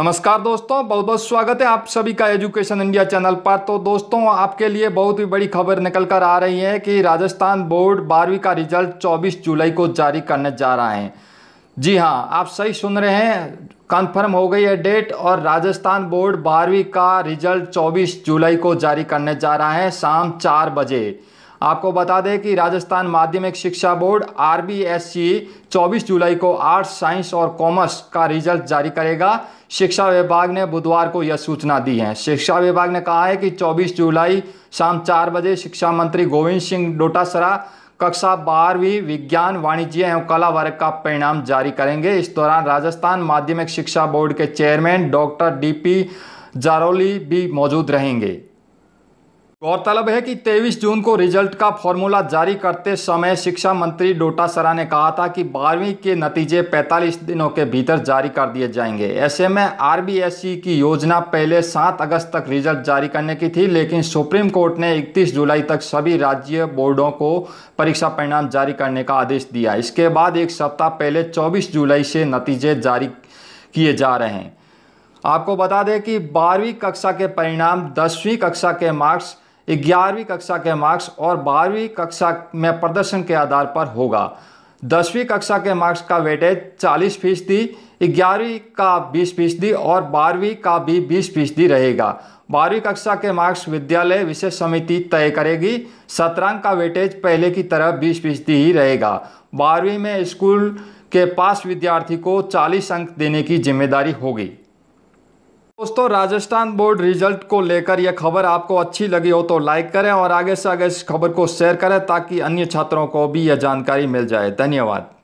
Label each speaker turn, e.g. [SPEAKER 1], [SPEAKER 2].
[SPEAKER 1] नमस्कार दोस्तों बहुत बहुत स्वागत है आप सभी का एजुकेशन इंडिया चैनल पर तो दोस्तों आपके लिए बहुत ही बड़ी खबर निकल कर आ रही है कि राजस्थान बोर्ड बारहवीं का रिजल्ट 24 जुलाई को जारी करने जा रहा है जी हाँ आप सही सुन रहे हैं कंफर्म हो गई है डेट और राजस्थान बोर्ड बारहवीं का रिजल्ट चौबीस जुलाई को जारी करने जा रहा है शाम चार बजे आपको बता दें कि राजस्थान माध्यमिक शिक्षा board R B S C चौबीस जुलाई को आर्ट्स साइंस और कॉमर्स का रिजल्ट जारी करेगा शिक्षा विभाग ने बुधवार को यह सूचना दी है शिक्षा विभाग ने कहा है कि 24 जुलाई शाम चार बजे शिक्षा मंत्री गोविंद सिंह डोटासरा कक्षा बारहवीं विज्ञान वाणिज्य एवं कला वर्ग का परिणाम जारी करेंगे इस दौरान राजस्थान माध्यमिक शिक्षा बोर्ड के chairman doctor D P Jaroli भी मौजूद रहेंगे गौरतलब है कि 23 जून को रिजल्ट का फॉर्मूला जारी करते समय शिक्षा मंत्री डोटासरा ने कहा था कि बारहवीं के नतीजे 45 दिनों के भीतर जारी कर दिए जाएंगे ऐसे में आर की योजना पहले 7 अगस्त तक रिजल्ट जारी करने की थी लेकिन सुप्रीम कोर्ट ने 31 जुलाई तक सभी राज्य बोर्डों को परीक्षा परिणाम जारी करने का आदेश दिया इसके बाद एक सप्ताह पहले चौबीस जुलाई से नतीजे जारी किए जा रहे हैं आपको बता दें कि बारहवीं कक्षा के परिणाम दसवीं कक्षा के मार्क्स ग्यारहवीं कक्षा के मार्क्स और बारहवीं कक्षा में प्रदर्शन के आधार पर होगा दसवीं कक्षा के मार्क्स का वेटेज चालीस फीसदी ग्यारहवीं का बीस फीसदी और बारहवीं का भी बीस फीसदी रहेगा बारहवीं कक्षा के मार्क्स विद्यालय विशेष समिति तय करेगी सत्रांक का वेटेज पहले की तरह बीस फीसदी ही रहेगा बारहवीं में स्कूल के पास विद्यार्थी को चालीस अंक देने की जिम्मेदारी होगी दोस्तों राजस्थान बोर्ड रिजल्ट को लेकर यह खबर आपको अच्छी लगी हो तो लाइक करें और आगे से आगे इस खबर को शेयर करें ताकि अन्य छात्रों को भी यह जानकारी मिल जाए धन्यवाद